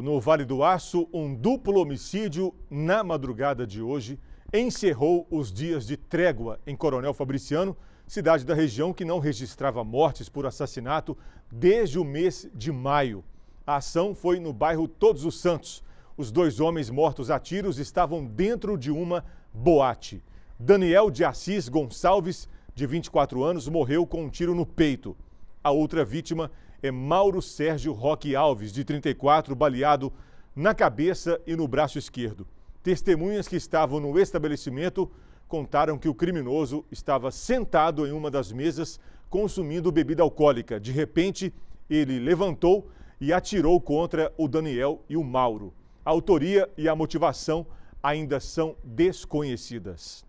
no Vale do Aço, um duplo homicídio na madrugada de hoje encerrou os dias de trégua em Coronel Fabriciano, cidade da região que não registrava mortes por assassinato desde o mês de maio. A ação foi no bairro Todos os Santos. Os dois homens mortos a tiros estavam dentro de uma boate. Daniel de Assis Gonçalves, de 24 anos, morreu com um tiro no peito. A outra vítima é Mauro Sérgio Roque Alves, de 34, baleado na cabeça e no braço esquerdo. Testemunhas que estavam no estabelecimento contaram que o criminoso estava sentado em uma das mesas consumindo bebida alcoólica. De repente, ele levantou e atirou contra o Daniel e o Mauro. A autoria e a motivação ainda são desconhecidas.